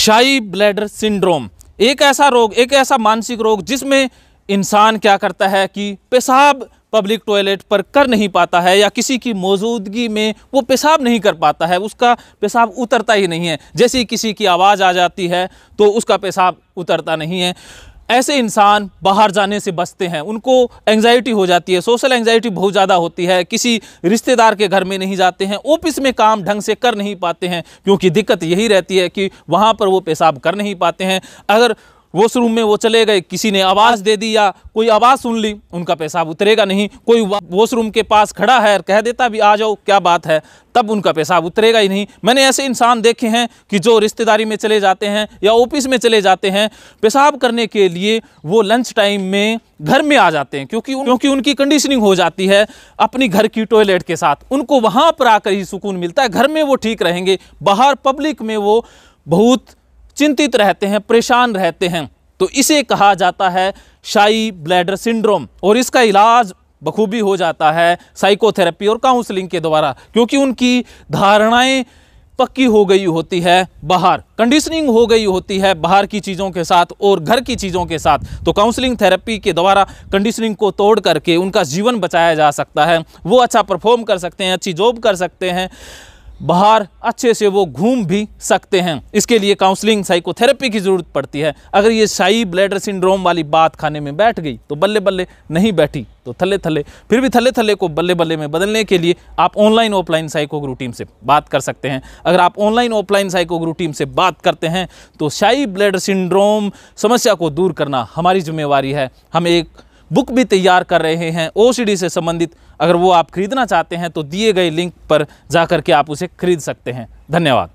शाही bladder syndrome एक ऐसा रोग एक ऐसा मानसिक रोग जिसमें इंसान क्या करता है कि पेशाब पब्लिक टॉयलेट पर कर नहीं पाता है या किसी की मौजूदगी में वो पेशाब नहीं कर पाता है उसका पेशाब उतरता ही नहीं है जैसे किसी की आवाज़ आ जाती है तो उसका पेशाब उतरता नहीं है ऐसे इंसान बाहर जाने से बचते हैं उनको एंग्जाइटी हो जाती है सोशल एंग्जाइटी बहुत ज़्यादा होती है किसी रिश्तेदार के घर में नहीं जाते हैं ऑफिस में काम ढंग से कर नहीं पाते हैं क्योंकि दिक्कत यही रहती है कि वहाँ पर वो पेशाब कर नहीं पाते हैं अगर वॉशरूम में वो चले गए किसी ने आवाज़ दे दी या कोई आवाज़ सुन ली उनका पेशाब उतरेगा नहीं कोई वॉशरूम के पास खड़ा है और कह देता भी आ जाओ क्या बात है तब उनका पेशाब उतरेगा ही नहीं मैंने ऐसे इंसान देखे हैं कि जो रिश्तेदारी में चले जाते हैं या ऑफिस में चले जाते हैं पेशाब करने के लिए वो लंच टाइम में घर में आ जाते हैं क्योंकि उन, क्योंकि उनकी कंडीशनिंग हो जाती है अपनी घर की टॉयलेट के साथ उनको वहाँ पर आकर ही सुकून मिलता है घर में वो ठीक रहेंगे बाहर पब्लिक में वो बहुत चिंतित रहते हैं परेशान रहते हैं तो इसे कहा जाता है शाही ब्लैडर सिंड्रोम और इसका इलाज बखूबी हो जाता है साइकोथेरेपी और काउंसलिंग के द्वारा क्योंकि उनकी धारणाएं पक्की हो गई होती है बाहर कंडीशनिंग हो गई होती है बाहर की चीज़ों के साथ और घर की चीज़ों के साथ तो काउंसलिंग थेरेपी के द्वारा कंडीशनिंग को तोड़ करके उनका जीवन बचाया जा सकता है वो अच्छा परफॉर्म कर सकते हैं अच्छी जॉब कर सकते हैं बाहर अच्छे से वो घूम भी सकते हैं इसके लिए काउंसलिंग साइकोथेरेपी की ज़रूरत पड़ती है अगर ये शाही ब्लैडर सिंड्रोम वाली बात खाने में बैठ गई तो बल्ले बल्ले नहीं बैठी तो थले थले फिर भी थले थले को बल्ले बल्ले में बदलने के लिए आप online offline psycho Guru team से बात कर सकते हैं अगर आप online offline psycho Guru team से बात करते हैं तो शाही ब्लैडर सिंड्रोम समस्या को दूर करना हमारी जिम्मेवारी है हम एक बुक भी तैयार कर रहे हैं ओ से संबंधित अगर वो आप खरीदना चाहते हैं तो दिए गए लिंक पर जा के आप उसे खरीद सकते हैं धन्यवाद